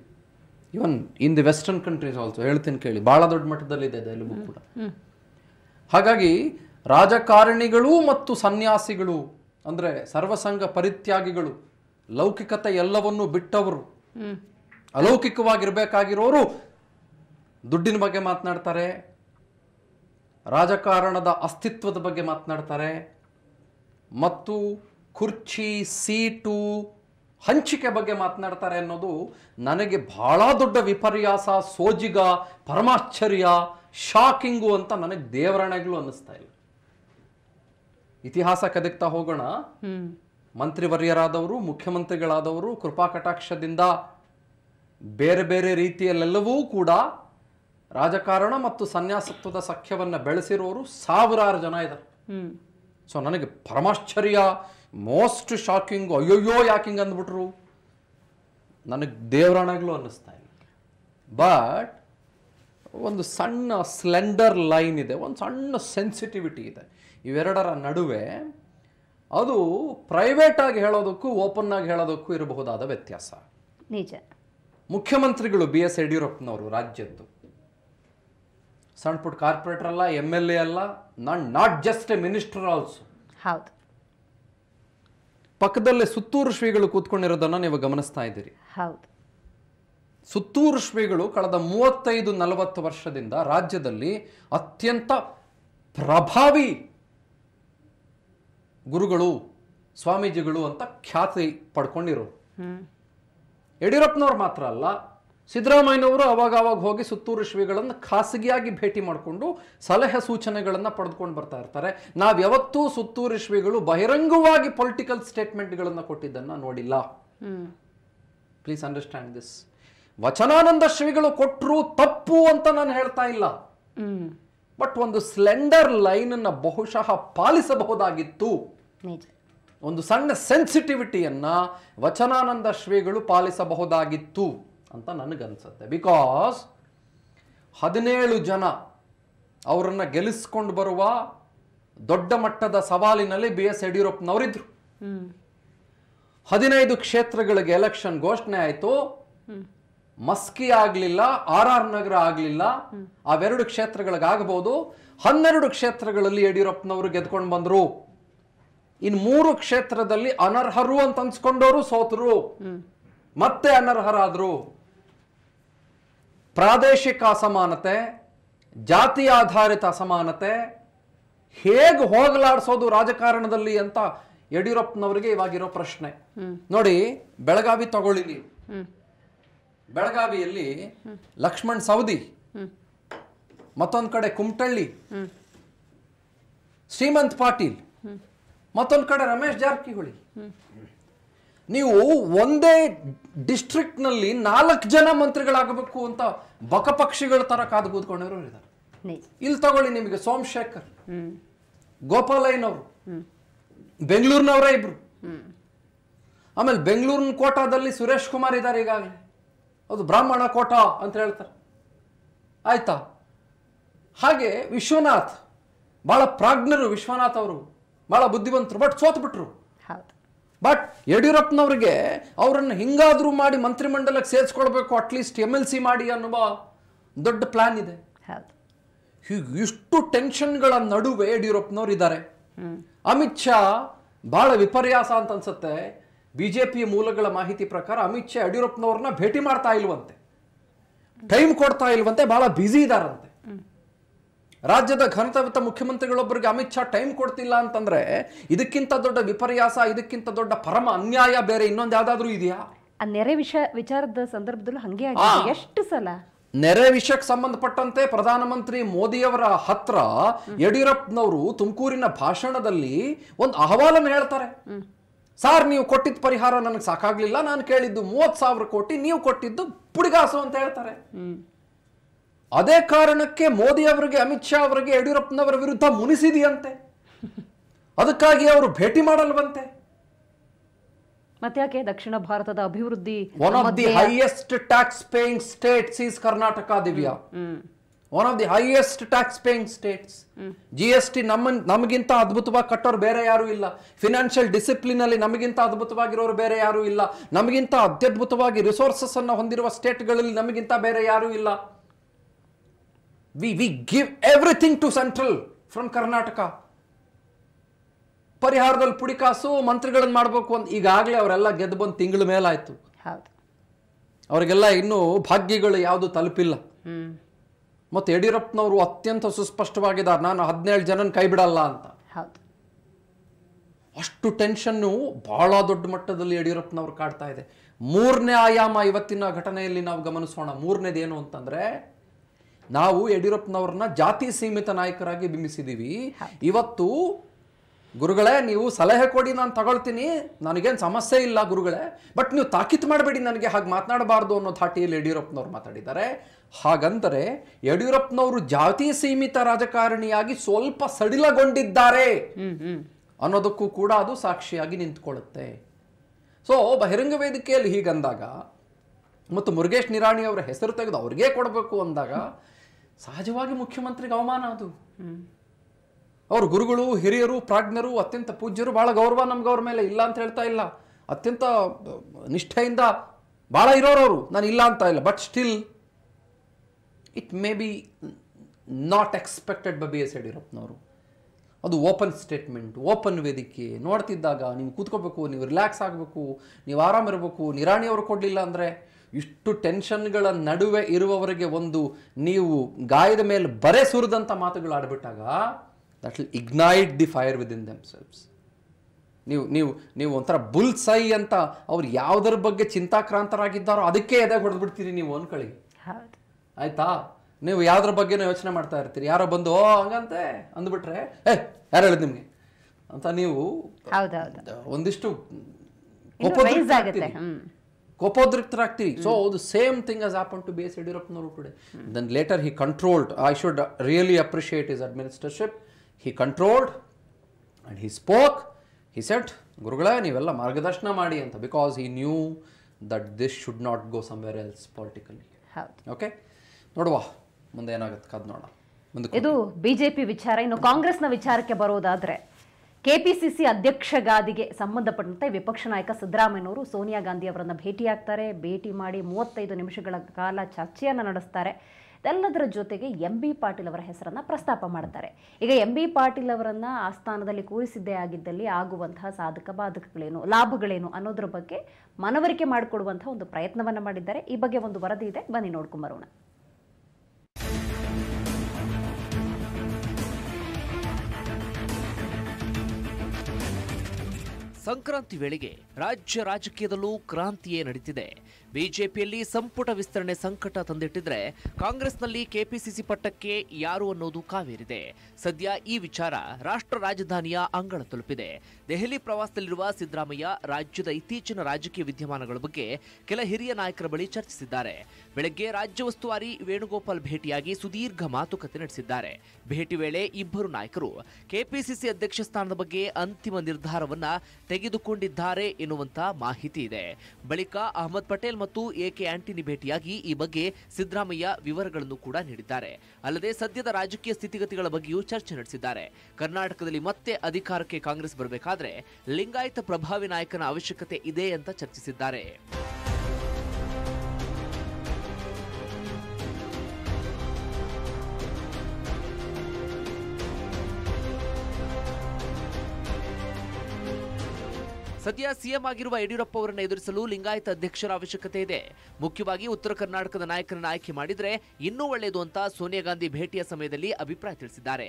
even in the western countries also ಹೇಳ್ತೀನಿ ಕೇಳಿ ಭಾಳ ದೊಡ್ಡ ಮಟ್ಟದಲ್ಲಿ ಇದೆ ಕೂಡ ಹಾಗಾಗಿ ರಾಜಕಾರಣಿಗಳು ಮತ್ತು ಸನ್ಯಾಸಿಗಳು ಅಂದರೆ ಸರ್ವಸಂಗ ಪರಿತ್ಯಾಗಿಗಳು ಲೌಕಿಕತೆ ಎಲ್ಲವನ್ನೂ ಬಿಟ್ಟವರು ಅಲೌಕಿಕವಾಗಿರಬೇಕಾಗಿರೋರು ದುಡ್ಡಿನ ಬಗ್ಗೆ ಮಾತನಾಡ್ತಾರೆ ರಾಜಕಾರಣದ ಅಸ್ತಿತ್ವದ ಬಗ್ಗೆ ಮಾತನಾಡ್ತಾರೆ ಮತ್ತು ಕುರ್ಚಿ ಸೀಟು ಹಂಚಿಕೆ ಬಗ್ಗೆ ಮಾತನಾಡ್ತಾರೆ ಅನ್ನೋದು ನನಗೆ ಬಹಳ ದೊಡ್ಡ ವಿಪರ್ಯಾಸ ಸೋಜಿಗ ಪರಮಾಶ್ಚರ್ಯ ಶಾಕಿಂಗು ಅಂತ ನನಗೆ ದೇವರಣೆಗಳು ಅನ್ನಿಸ್ತಾ ಇಲ್ಲ ಇತಿಹಾಸ ಕದಕ್ತಾ ಹೋಗೋಣ ಮಂತ್ರಿವರ್ಯರಾದವರು ಮುಖ್ಯಮಂತ್ರಿಗಳಾದವರು ಕೃಪಾ ಕಟಾಕ್ಷದಿಂದ ಬೇರೆ ಬೇರೆ ರೀತಿಯಲ್ಲೆಲ್ಲವೂ ಕೂಡ ರಾಜಕಾರಣ ಮತ್ತು ಸನ್ಯಾಸತ್ವದ ಸಖ್ಯವನ್ನು ಬೆಳೆಸಿರೋರು ಸಾವಿರಾರು ಜನ ಇದ್ದಾರೆ ಸೊ ನನಗೆ ಪರಮಾಶ್ಚರ್ಯ ಮೋಸ್ಟ್ ಶಾಕಿಂಗ್ ಅಯ್ಯೋಯ್ಯೋ ಯಾಕೆ ಹಿಂಗೆ ಅಂದ್ಬಿಟ್ರು ನನಗೆ ದೇವರಾಣಗ್ಲೂ ಅನ್ನಿಸ್ತಾ ಇಲ್ಲ ಬಟ್ ಒಂದು ಸಣ್ಣ ಸ್ಲೆಂಡರ್ ಲೈನ್ ಇದೆ ಒಂದು ಸಣ್ಣ ಸೆನ್ಸಿಟಿವಿಟಿ ಇದೆ ಇವೆರಡರ ನಡುವೆ ಅದು ಪ್ರೈವೇಟಾಗಿ ಹೇಳೋದಕ್ಕೂ ಓಪನ್ ಆಗಿ ಹೇಳೋದಕ್ಕೂ ಇರಬಹುದಾದ ವ್ಯತ್ಯಾಸ ನಿಜ ಮುಖ್ಯಮಂತ್ರಿಗಳು ಬಿ ಎಸ್ ಯಡಿಯೂರಪ್ಪನವರು ರಾಜ್ಯದ್ದು ಸಣ್ಣ ಪುಟ್ಟ ಕಾರ್ಪೊರೇಟರ್ ಅಲ್ಲ ಎಮ್ ಎಲ್ ಎ ಅಲ್ಲ not not just a minister also ಹೌದು ಪಕ್ಕದಲ್ಲೇ ಸುತ್ತೂರು ಶ್ರೀಗಳು ಕೂತ್ಕೊಂಡಿರೋದನ್ನ ನೀವು ಗಮನಿಸ್ತಾ ಇದ್ದೀರಿ ಹೌದು ಸುತ್ತೂರು ಶ್ರೀಗಳು ಕಳೆದ ಮೂವತ್ತೈದು ನಲವತ್ತು ವರ್ಷದಿಂದ ರಾಜ್ಯದಲ್ಲಿ ಅತ್ಯಂತ ಪ್ರಭಾವಿ ಗುರುಗಳು ಸ್ವಾಮೀಜಿಗಳು ಅಂತ ಖ್ಯಾತಿ ಪಡ್ಕೊಂಡಿರು ಯಡಿಯೂರಪ್ಪನವ್ರು ಮಾತ್ರ ಅಲ್ಲ ಸಿದ್ದರಾಮಯ್ಯನವರು ಅವಾಗ ಅವಾಗ ಹೋಗಿ ಸುತ್ತೂರು ಶ್ರೀಗಳನ್ನು ಖಾಸಗಿಯಾಗಿ ಭೇಟಿ ಮಾಡಿಕೊಂಡು ಸಲಹೆ ಸೂಚನೆಗಳನ್ನು ಪಡೆದುಕೊಂಡು ಬರ್ತಾ ಇರ್ತಾರೆ ನಾವು ಯಾವತ್ತೂ ಸುತ್ತೂರು ಶ್ರೀಗಳು ಬಹಿರಂಗವಾಗಿ ಪೊಲಿಟಿಕಲ್ ಸ್ಟೇಟ್ಮೆಂಟ್ಗಳನ್ನು ಕೊಟ್ಟಿದ್ದನ್ನು ನೋಡಿಲ್ಲ ಪ್ಲೀಸ್ ಅಂಡರ್ಸ್ಟ್ಯಾಂಡ್ ದಿಸ್ ವಚನಾನಂದ ಶ್ರೀಗಳು ಕೊಟ್ಟರು ತಪ್ಪು ಅಂತ ನಾನು ಹೇಳ್ತಾ ಇಲ್ಲ ಬಟ್ ಒಂದು ಸ್ಲೆಂಡರ್ ಲೈನನ್ನು ಬಹುಶಃ ಪಾಲಿಸಬಹುದಾಗಿತ್ತು ಒಂದು ಸಣ್ಣ ಸೆನ್ಸಿಟಿವಿಟಿಯನ್ನು ವಚನಾನಂದ ಶ್ರೀಗಳು ಪಾಲಿಸಬಹುದಾಗಿತ್ತು ಅಂತ ನನಗನ್ಸುತ್ತೆ ಬಿಕಾಸ್ ಹದಿನೇಳು ಜನ ಅವರನ್ನು ಗೆಲ್ಲಿಸ್ಕೊಂಡು ಬರುವ ದೊಡ್ಡ ಮಟ್ಟದ ಸವಾಲಿನಲ್ಲಿ ಬಿ ಎಸ್ ಯಡಿಯೂರಪ್ಪನವರಿದ್ರು ಹದಿನೈದು ಕ್ಷೇತ್ರಗಳಿಗೆ ಎಲೆಕ್ಷನ್ ಘೋಷಣೆ ಆಯಿತು ಮಸ್ಕಿ ಆಗಲಿಲ್ಲ ಆರ್ ಆರ್ ನಗರ ಆಗಲಿಲ್ಲ ಅವೆರಡು ಕ್ಷೇತ್ರಗಳಿಗಾಗಬಹುದು ಹನ್ನೆರಡು ಕ್ಷೇತ್ರಗಳಲ್ಲಿ ಯಡಿಯೂರಪ್ಪನವರು ಗೆದ್ಕೊಂಡು ಬಂದರು ಇನ್ನು ಮೂರು ಕ್ಷೇತ್ರದಲ್ಲಿ ಅನರ್ಹರು ಅಂತ ಅನ್ಸ್ಕೊಂಡವರು ಸೋತರು ಮತ್ತೆ ಅನರ್ಹರಾದರು ಪ್ರಾದೇಶಿಕ ಅಸಮಾನತೆ ಜಾತಿ ಆಧಾರಿತ ಅಸಮಾನತೆ ಹೇಗೆ ಹೋಗಲಾಡಿಸೋದು ರಾಜಕಾರಣದಲ್ಲಿ ಅಂತ ಯಡಿಯೂರಪ್ಪನವರಿಗೆ ಇವಾಗಿರೋ ಪ್ರಶ್ನೆ ನೋಡಿ ಬೆಳಗಾವಿ ತಗೊಳ್ಳಿ ನೀವು ಬೆಳಗಾವಿಯಲ್ಲಿ ಲಕ್ಷ್ಮಣ್ ಸವದಿ ಮತ್ತೊಂದು ಕಡೆ ಕುಮಟಳ್ಳಿ ಶ್ರೀಮಂತ್ ಪಾಟೀಲ್ ಮತ್ತೊಂದು ಕಡೆ ರಮೇಶ್ ಜಾರಕಿಹೊಳಿ ನೀವು ಒಂದೇ ಡಿಸ್ಟ್ರಿಕ್ಟ್ನಲ್ಲಿ ನಾಲ್ಕು ಜನ ಮಂತ್ರಿಗಳಾಗಬೇಕು ಅಂತ ಬಕಪಕ್ಷಿಗಳ ತರ ಕಾದು ಕೂತ್ಕೊಂಡವರು ಇದ್ದಾರೆ ಇಲ್ಲಿ ತಗೊಳ್ಳಿ ನಿಮಗೆ ಸೋಮಶೇಖರ್ ಗೋಪಾಲಯ್ಯನ್ ಅವರು ಬೆಂಗಳೂರಿನವರೇ ಇಬ್ರು ಆಮೇಲೆ ಬೆಂಗಳೂರಿನ ಕೋಟಾದಲ್ಲಿ ಸುರೇಶ್ ಕುಮಾರ್ ಇದ್ದಾರೆ ಈಗಾಗಲೇ ಅದು ಬ್ರಾಹ್ಮಣ ಕೋಟ ಅಂತ ಹೇಳ್ತಾರೆ ಆಯ್ತಾ ಹಾಗೆ ವಿಶ್ವನಾಥ್ ಬಹಳ ಪ್ರಾಜ್ಞರು ವಿಶ್ವನಾಥ್ ಅವರು ಬಹಳ ಬುದ್ಧಿವಂತರು ಬಟ್ ಸೋತ್ಬಿಟ್ರು ಬಟ್ ಯಡಿಯೂರಪ್ಪನವ್ರಿಗೆ ಅವರನ್ನು ಹಿಂಗಾದರೂ ಮಾಡಿ ಮಂತ್ರಿಮಂಡಲಕ್ಕೆ ಸೇರಿಸ್ಕೊಳ್ಬೇಕು ಅಟ್ಲೀಸ್ಟ್ ಎಮ್ ಎಲ್ ಸಿ ಮಾಡಿ ಅನ್ನುವ ದೊಡ್ಡ ಪ್ಲ್ಯಾನ್ ಇದೆ ಹೀಗೆ ಇಷ್ಟು ಟೆನ್ಷನ್ಗಳ ನಡುವೆ ಯಡಿಯೂರಪ್ಪನವ್ರು ಇದ್ದಾರೆ ಅಮಿತ್ ಶಾ ಭಾಳ ವಿಪರ್ಯಾಸ ಅಂತ ಅನ್ಸುತ್ತೆ ಬಿ ಜೆ ಪಿ ಮೂಲಗಳ ಮಾಹಿತಿ ಪ್ರಕಾರ ಅಮಿತ್ ಶಾ ಯಡಿಯೂರಪ್ಪನವ್ರನ್ನ ಭೇಟಿ ಮಾಡ್ತಾ ಇಲ್ವಂತೆ ಟೈಮ್ ಕೊಡ್ತಾ ಇಲ್ವಂತೆ ಭಾಳ ಬ್ಯುಸಿ ಇದ್ದಾರಂತೆ ರಾಜ್ಯದ ಘನತಾವಿತ ಮುಖ್ಯಮಂತ್ರಿಗಳೊಬ್ಬರಿಗೆ ಅಮಿತ್ ಶಾ ಟೈಮ್ ಕೊಡ್ತಿಲ್ಲ ಅಂತಂದ್ರೆ ಇದಕ್ಕಿಂತ ದೊಡ್ಡ ವಿಪರ್ಯಾಸ ಇದಕ್ಕಿಂತ ದೊಡ್ಡ ಪರಮ ಅನ್ಯಾಯ ಬೇರೆ ಇನ್ನೊಂದು ಯಾವ್ದಾದ್ರೂ ಇದೆಯಾ ನೆರೆ ವಿಷಯ ವಿಚಾರದ ಸಂದರ್ಭದಲ್ಲೂ ಹಂಗೆ ಎಷ್ಟು ಸಲ ನೆರೆ ವಿಷಯಕ್ಕೆ ಸಂಬಂಧಪಟ್ಟಂತೆ ಪ್ರಧಾನಮಂತ್ರಿ ಮೋದಿಯವರ ಹತ್ರ ಯಡಿಯೂರಪ್ಪನವರು ತುಮಕೂರಿನ ಭಾಷಣದಲ್ಲಿ ಒಂದು ಅಹವಾಲನ್ನು ಹೇಳ್ತಾರೆ ಸಾರ್ ನೀವು ಕೊಟ್ಟಿದ್ದ ಪರಿಹಾರ ನನಗೆ ಸಾಕಾಗ್ಲಿಲ್ಲ ನಾನು ಕೇಳಿದ್ದು ಮೂವತ್ತು ಸಾವಿರ ಕೋಟಿ ನೀವು ಕೊಟ್ಟಿದ್ದು ಪುಡಿಗಾಸು ಅಂತ ಹೇಳ್ತಾರೆ ಅದೇ ಕಾರಣಕ್ಕೆ ಮೋದಿ ಅವರಿಗೆ ಅಮಿತ್ ಶಾ ಅವರಿಗೆ ಯಡಿಯೂರಪ್ಪನವರ ವಿರುದ್ಧ ಮುನಿಸಿದೆಯಂತೆ ಅದಕ್ಕಾಗಿ ಅವರು ಭೇಟಿ ಮಾಡಲ್ವಂತೆ ಮತ್ತೆ ದಕ್ಷಿಣ ಭಾರತದ ಅಭಿವೃದ್ಧಿ one of the highest tax paying states is Karnataka ದಿವ್ಯಾ one of the highest tax paying states G S T ನಮ್ಮ ನಮಗಿಂತ ಅದ್ಭುತವಾಗಿ ಕಟ್ಟೋರು ಬೇರೆ ಯಾರು ಇಲ್ಲ ಫಿನಾನ್ಷಿಯಲ್ ಡಿಸಿಪ್ಲಿನ್ ಅಲ್ಲಿ ನಮಗಿಂತ ಅದ್ಭುತವಾಗಿರೋರು ಬೇರೆ ಯಾರು ಇಲ್ಲ ನಮಗಿಂತ ಅತ್ಯದ್ಭುತವಾಗಿ ರಿಸೋರ್ಸಸ್ ಅನ್ನು ಹೊಂದಿರುವ ಸ್ಟೇಟ್ಗಳಲ್ಲಿ ನಮಗಿಂತ ಬೇರೆ ಯಾರು ಇಲ್ಲ we we give everything to central from Karnataka ಪರಿಹಾರದಲ್ಲಿ ಪುಡಿಕಾಸು ಮಂತ್ರಿಗಳನ್ನು ಮಾಡಬೇಕು ಅಂತ ಈಗಾಗಲೇ ಅವರೆಲ್ಲ ಗೆದ್ದು ಬಂದು ತಿಂಗಳ ಮೇಲಾಯಿತು ಅವರಿಗೆಲ್ಲ ಇನ್ನೂ ಭಾಗ್ಯಗಳು ಯಾವುದು ತಲುಪಿಲ್ಲ ಮತ್ತು ಯಡಿಯೂರಪ್ಪನವರು ಅತ್ಯಂತ ಸುಸ್ಪಷ್ಟವಾಗಿದ್ದಾರೆ ನಾನು ಹದಿನೇಳು ಜನನ ಕೈ ಬಿಡಲ್ಲ ಅಂತ ಅಷ್ಟು ಟೆನ್ಷನ್ನು ಬಹಳ ದೊಡ್ಡ ಮಟ್ಟದಲ್ಲಿ ಯಡಿಯೂರಪ್ಪನವರು ಕಾಡ್ತಾ ಇದೆ ಮೂರನೇ ಆಯಾಮ ಇವತ್ತಿನ ಘಟನೆಯಲ್ಲಿ ನಾವು ಗಮನಿಸೋಣ ಮೂರನೇದೇನು ಅಂತಂದರೆ ನಾವು ಯಡಿಯೂರಪ್ಪನವ್ರನ್ನ ಜಾತಿ ಸೀಮಿತ ನಾಯಕರಾಗಿ ಬಿಂಬಿಸಿದೀವಿ ಇವತ್ತು ಗುರುಗಳೇ ನೀವು ಸಲಹೆ ಕೊಡಿ ನಾನು ತಗೊಳ್ತೀನಿ ನನಗೇನು ಸಮಸ್ಯೆ ಇಲ್ಲ ಗುರುಗಳೇ ಬಟ್ ನೀವು ತಾಕೀತು ಮಾಡಬೇಡಿ ನನಗೆ ಹಾಗೆ ಮಾತನಾಡಬಾರ್ದು ಅನ್ನೋ ಧಾಟಿಯಲ್ಲಿ ಯಡಿಯೂರಪ್ಪನವ್ರು ಮಾತಾಡಿದ್ದಾರೆ ಹಾಗಂದರೆ ಯಡಿಯೂರಪ್ಪನವರು ಜಾತಿ ಸೀಮಿತ ರಾಜಕಾರಣಿಯಾಗಿ ಸ್ವಲ್ಪ ಸಡಿಲಗೊಂಡಿದ್ದಾರೆ ಅನ್ನೋದಕ್ಕೂ ಕೂಡ ಅದು ಸಾಕ್ಷಿಯಾಗಿ ನಿಂತ್ಕೊಳ್ಳುತ್ತೆ ಸೊ ಬಹಿರಂಗ ವೇದಿಕೆಯಲ್ಲಿ ಹೀಗಂದಾಗ ಮತ್ತು ಮುರುಗೇಶ್ ನಿರಾಣಿ ಅವರ ಹೆಸರು ತೆಗೆದು ಅವ್ರಿಗೇ ಕೊಡಬೇಕು ಅಂದಾಗ ಸಹಜವಾಗಿ ಮುಖ್ಯಮಂತ್ರಿಗೆ ಅವಮಾನ ಅದು ಅವರು ಗುರುಗಳು ಹಿರಿಯರು ಪ್ರಾಜ್ಞರು ಅತ್ಯಂತ ಪೂಜ್ಯರು ಭಾಳ ಗೌರವ ನಮ್ಗೆ ಅವ್ರ ಮೇಲೆ ಇಲ್ಲ ಅಂತ ಹೇಳ್ತಾ ಇಲ್ಲ ಅತ್ಯಂತ ನಿಷ್ಠೆಯಿಂದ ಭಾಳ ಇರೋರವರು ನಾನು ಇಲ್ಲ ಅಂತ ಇಲ್ಲ but still it may be not expected by B S ಯಡಿಯೂರಪ್ಪನವರು ಅದು ಓಪನ್ ಸ್ಟೇಟ್ಮೆಂಟ್ ಓಪನ್ ವೇದಿಕೆ ನೋಡ್ತಿದ್ದಾಗ ನೀವು ಕೂತ್ಕೋಬೇಕು ನೀವು ರಿಲ್ಯಾಕ್ಸ್ ಆಗಬೇಕು ನೀವು ಆರಾಮಿರಬೇಕು ನಿರಾಣಿ ಅವರು ಕೊಡಲಿಲ್ಲ ಅಂದರೆ ಇಷ್ಟು ಟೆನ್ಷನ್ಗಳ ನಡುವೆ ಇರುವವರಿಗೆ ಒಂದು ನೀವು ಗಾಯದ ಮೇಲೆ ಬರೆ ಸುರಿದಂಥ ಮಾತುಗಳು ಆಡಿಬಿಟ್ಟಾಗ that will ignite the fire within ನೀವು ನೀವು ನೀವು ಒಂಥರ ಬುಲ್ ಸೈ ಅಂತ ಅವ್ರು ಯಾವ್ದ್ರ ಬಗ್ಗೆ ಚಿಂತಾಕ್ರಾಂತರಾಗಿದ್ದಾರೋ ಅದಕ್ಕೆ ಎದೆ ಹೊಡೆದ್ಬಿಡ್ತೀರಿ ನೀವು ಅನ್ಕೊಳ್ಳಿ ಆಯ್ತಾ ನೀವು ಯಾವ್ದ್ರ ಬಗ್ಗೆನೂ ಯೋಚನೆ ಮಾಡ್ತಾ ಇರ್ತೀರಿ ಯಾರೋ ಬಂದು ಓ ಹಂಗಂತೆ ಅಂದ್ಬಿಟ್ರೆ ಏ ಯಾರು ಹೇಳಿದ್ ನಿಮ್ಗೆ ಅಂತ ನೀವು ಒಂದಿಷ್ಟು ಆಗ್ತೀವಿ ಸೊ ಅದು same thing as happen to B S ಯಡಿಯೂರಪ್ಪನವರು ಕೂಡ then later he controlled I should really appreciate his administration he controlled and he spoke he said ಗುರುಗಳೇ ನೀವೆಲ್ಲ ಮಾರ್ಗದರ್ಶನ ಮಾಡಿ ಅಂತ because he knew that this should not go somewhere else politically okay ನೋಡುವ ಮುಂದೆ ಏನಾಗುತ್ತೆ ಕಾದ್ ನೋಡೋಣ ಇದು ಬಿಜೆಪಿ ವಿಚಾರ ಇನ್ನು ಕಾಂಗ್ರೆಸ್ನ ವಿಚಾರಕ್ಕೆ ಬರೋದಾದ್ರೆ ಕೆಪಿಸಿಸಿ ಅಧ್ಯಕ್ಷಗಾದಿಗೆ ಸಂಬಂಧಪಟ್ಟಂತೆ ವಿಪಕ್ಷ ನಾಯಕ ಸಿದ್ದರಾಮಯ್ಯನವರು ಸೋನಿಯಾ ಗಾಂಧಿ ಅವರನ್ನು ಭೇಟಿಯಾಗ್ತಾರೆ ಭೇಟಿ ಮಾಡಿ ಮೂವತ್ತೈದು ನಿಮಿಷಗಳ ಕಾಲ ಚರ್ಚೆಯನ್ನು ನಡೆಸ್ತಾರೆ ಇದೆಲ್ಲದರ ಜೊತೆಗೆ ಎಂ ಬಿ ಪಾಟೀಲ್ ಅವರ ಹೆಸರನ್ನು ಪ್ರಸ್ತಾಪ ಮಾಡ್ತಾರೆ ಈಗ ಎಂ ಬಿ ಪಾಟೀಲ್ ಅವರನ್ನು ಆ ಸ್ಥಾನದಲ್ಲಿ ಕೂರಿಸಿದ್ದೇ ಆಗಿದ್ದಲ್ಲಿ ಆಗುವಂತಹ ಸಾಧಕ ಬಾಧಕಗಳೇನು ಲಾಭಗಳೇನು ಅನ್ನೋದ್ರ ಬಗ್ಗೆ ಮನವರಿಕೆ ಮಾಡಿಕೊಡುವಂತಹ ಒಂದು ಪ್ರಯತ್ನವನ್ನು ಮಾಡಿದ್ದಾರೆ ಈ ಬಗ್ಗೆ ಒಂದು ವರದಿ ಇದೆ ಬನ್ನಿ ನೋಡ್ಕೊಂಡು ಬರೋಣ ಸಂಕ್ರಾಂತಿ ವೇಳೆಗೆ ರಾಜ್ಯ ರಾಜಕೀಯದಲ್ಲೂ ಕ್ರಾಂತಿಯೇ ನಡೀತಿದೆ ಬಿಜೆಪಿಯಲ್ಲಿ ಸಂಪುಟ ವಿಸ್ತರಣೆ ಸಂಕಟ ತಂದಿಟ್ಟಿದ್ರೆ ಕಾಂಗ್ರೆಸ್ನಲ್ಲಿ ಕೆಪಿಸಿಸಿ ಪಟ್ಟಕ್ಕೆ ಯಾರು ಅನ್ನೋದು ಕಾವೇರಿದೆ ಸದ್ಯ ಈ ವಿಚಾರ ರಾಷ್ಟ್ರ ರಾಜಧಾನಿಯ ಅಂಗಳ ತಲುಪಿದೆ ದೆಹಲಿ ಪ್ರವಾಸದಲ್ಲಿರುವ ಸಿದ್ದರಾಮಯ್ಯ ರಾಜ್ಯದ ಇತ್ತೀಚಿನ ರಾಜಕೀಯ ವಿದ್ಯಮಾನಗಳ ಬಗ್ಗೆ ಕೆಲ ಹಿರಿಯ ನಾಯಕರ ಬಳಿ ಚರ್ಚಿಸಿದ್ದಾರೆ ಬೆಳಗ್ಗೆ ರಾಜ್ಯ ಉಸ್ತುವಾರಿ ವೇಣುಗೋಪಾಲ್ ಭೇಟಿಯಾಗಿ ಸುದೀರ್ಘ ಮಾತುಕತೆ ನಡೆಸಿದ್ದಾರೆ ಭೇಟಿ ವೇಳೆ ಇಬ್ಬರು ನಾಯಕರು ಕೆಪಿಸಿಸಿ ಅಧ್ಯಕ್ಷ ಸ್ಥಾನದ ಬಗ್ಗೆ ಅಂತಿಮ ನಿರ್ಧಾರವನ್ನ ತೆಗೆದುಕೊಂಡಿದ್ದಾರೆ ಎನ್ನುವಂತ ಮಾಹಿತಿ ಇದೆ ಬಳಿಕ ಅಹಮದ್ ಪಟೇಲ್ ಮತ್ತು ಎಕೆ ಆಂಟನಿ ಭೇಟಿಯಾಗಿ ಈ ಬಗ್ಗೆ ಸಿದ್ದರಾಮಯ್ಯ ವಿವರಗಳನ್ನು ಕೂಡ ನೀಡಿದ್ದಾರೆ ಅಲ್ಲದೆ ಸದ್ಯದ ರಾಜಕೀಯ ಸ್ಥಿತಿಗತಿಗಳ ಬಗ್ಗೆಯೂ ಚರ್ಚೆ ನಡೆಸಿದ್ದಾರೆ ಕರ್ನಾಟಕದಲ್ಲಿ ಮತ್ತೆ ಅಧಿಕಾರಕ್ಕೆ ಕಾಂಗ್ರೆಸ್ ಬರಬೇಕಾದ್ರೆ ಲಿಂಗಾಯತ ಪ್ರಭಾವಿ ನಾಯಕನ ಅವಶ್ಯಕತೆ ಇದೆ ಅಂತ ಚರ್ಚಿಸಿದ್ದಾರೆ ಸದ್ಯ ಸಿಎಂ ಆಗಿರುವ ಯಡಿಯೂರಪ್ಪ ಅವರನ್ನು ಎದುರಿಸಲು ಲಿಂಗಾಯತ ಅಧ್ಯಕ್ಷರ ಅವಶ್ಯಕತೆ ಇದೆ ಮುಖ್ಯವಾಗಿ ಉತ್ತರ ಕರ್ನಾಟಕದ ನಾಯಕರನ್ನು ಆಯ್ಕೆ ಮಾಡಿದರೆ ಇನ್ನೂ ಒಳ್ಳೆಯದು ಅಂತ ಸೋನಿಯಾ ಗಾಂಧಿ ಭೇಟಿಯ ಸಮಯದಲ್ಲಿ ಅಭಿಪ್ರಾಯ ತಿಳಿಸಿದ್ದಾರೆ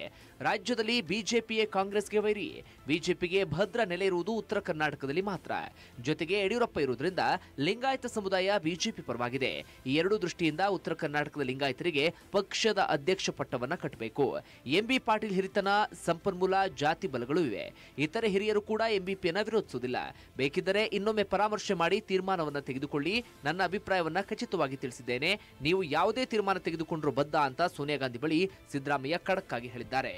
ರಾಜ್ಯದಲ್ಲಿ ಬಿಜೆಪಿಯೇ ಕಾಂಗ್ರೆಸ್ಗೆ ವೈರಿ ಬಿಜೆಪಿಗೆ ಭದ್ರ ನೆಲೆ ಇರುವುದು ಉತ್ತರ ಕರ್ನಾಟಕದಲ್ಲಿ ಮಾತ್ರ ಜೊತೆಗೆ ಯಡಿಯೂರಪ್ಪ ಇರುವುದರಿಂದ ಲಿಂಗಾಯತ ಸಮುದಾಯ ಬಿಜೆಪಿ ಪರವಾಗಿದೆ ಈ ಎರಡೂ ದೃಷ್ಟಿಯಿಂದ ಉತ್ತರ ಕರ್ನಾಟಕದ ಲಿಂಗಾಯತರಿಗೆ ಪಕ್ಷದ ಅಧ್ಯಕ್ಷ ಪಟ್ಟವನ್ನು ಕಟ್ಟಬೇಕು ಎಂಬಿ ಪಾಟೀಲ್ ಹಿರಿತನ ಸಂಪನ್ಮೂಲ ಜಾತಿ ಬಲಗಳು ಇವೆ ಇತರೆ ಹಿರಿಯರು ಕೂಡ ಎಂಬಿಪಿಯನ್ನು ವಿರೋಧಿಸುವುದಿಲ್ಲ ಬೇಕಿದ್ದರೆ ಇನ್ನೊಮ್ಮೆ ಪರಾಮರ್ಶೆ ಮಾಡಿ ತೀರ್ಮಾನವನ್ನು ತೆಗೆದುಕೊಳ್ಳಿ ನನ್ನ ಅಭಿಪ್ರಾಯವನ್ನು ಖಚಿತವಾಗಿ ತಿಳಿಸಿದ್ದೇನೆ ನೀವು ಯಾವುದೇ ತೀರ್ಮಾನ ತೆಗೆದುಕೊಂಡರೂ ಬದ್ಧ ಅಂತ ಸೋನಿಯಾ ಗಾಂಧಿ ಬಳಿ ಸಿದ್ದರಾಮಯ್ಯ ಖಡಕ್ ಹೇಳಿದ್ದಾರೆ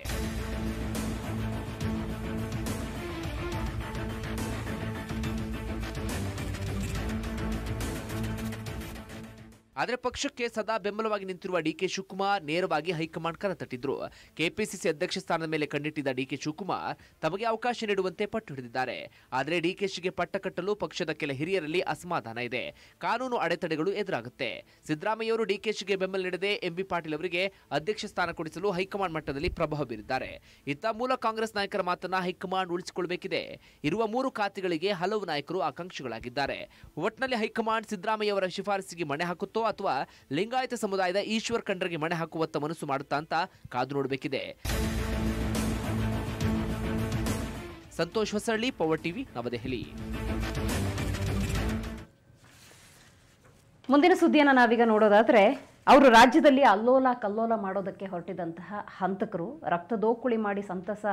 ಆದರೆ ಪಕ್ಷಕ್ಕೆ ಸದಾ ಬೆಂಬಲವಾಗಿ ನಿಂತಿರುವ ಡಿಕೆ ಶಿವಕುಮಾರ್ ನೇರವಾಗಿ ಹೈಕಮಾಂಡ್ ಕರ ತಟ್ಟಿದ್ರು ಕೆಪಿಸಿಸಿ ಅಧ್ಯಕ್ಷ ಸ್ಥಾನದ ಮೇಲೆ ಕಣ್ಣಿಟ್ಟಿದ್ದ ಡಿಕೆ ಶಿವಕುಮಾರ್ ತಮಗೆ ಅವಕಾಶ ನೀಡುವಂತೆ ಪಟ್ಟು ಹಿಡಿದಿದ್ದಾರೆ ಆದರೆ ಡಿಕೆಶಿಗೆ ಪಟ್ಟ ಕಟ್ಟಲು ಪಕ್ಷದ ಕೆಲ ಹಿರಿಯರಲ್ಲಿ ಅಸಮಾಧಾನ ಇದೆ ಕಾನೂನು ಅಡೆತಡೆಗಳು ಎದುರಾಗುತ್ತೆ ಸಿದ್ದರಾಮಯ್ಯವರು ಡಿಕೆಶಿಗೆ ಬೆಂಬಲ ನೀಡದೆ ಎಂಬಿ ಪಾಟೀಲ್ ಅವರಿಗೆ ಅಧ್ಯಕ್ಷ ಸ್ಥಾನ ಕೊಡಿಸಲು ಹೈಕಮಾಂಡ್ ಮಟ್ಟದಲ್ಲಿ ಪ್ರಭಾವ ಬೀರಿದ್ದಾರೆ ಇತ್ತ ಮೂಲ ಕಾಂಗ್ರೆಸ್ ನಾಯಕರ ಮಾತನ್ನ ಹೈಕಮಾಂಡ್ ಉಳಿಸಿಕೊಳ್ಳಬೇಕಿದೆ ಇರುವ ಮೂರು ಖಾತೆಗಳಿಗೆ ಹಲವು ನಾಯಕರು ಆಕಾಂಕ್ಷಿಗಳಾಗಿದ್ದಾರೆ ಒಟ್ನಲ್ಲಿ ಹೈಕಮಾಂಡ್ ಸಿದ್ದರಾಮಯ್ಯ ಅವರ ಶಿಫಾರಸಿಗೆ ಮಣೆ ಹಾಕುತ್ತೋ ಅಥವಾ ಲಿಂಗಾಯತ ಸಮುದಾಯದ ಈಶ್ವರ್ ಖಂಡ್ರಿಗೆ ಮಣೆ ಹಾಕುವತ್ತ ಮನಸ್ಸು ಮಾಡುತ್ತಾ ಅಂತ ಕಾದು ನೋಡಬೇಕಿದೆ ಸಂತೋಷ್ ಹೊಸಳ್ಳಿ ಪವರ್ ಟಿವಿ ನವದೆಹಲಿ ಮುಂದಿನ ಸುದ್ದಿಯನ್ನು ನಾವೀಗ ನೋಡೋದಾದ್ರೆ ಅವರು ರಾಜ್ಯದಲ್ಲಿ ಅಲ್ಲೋಲ ಕಲ್ಲೋಲ ಮಾಡೋದಕ್ಕೆ ಹೊರಟಿದಂತಹ ಹಂತಕರು ರಕ್ತದೋಕುಳಿ ಮಾಡಿ ಸಂತಸ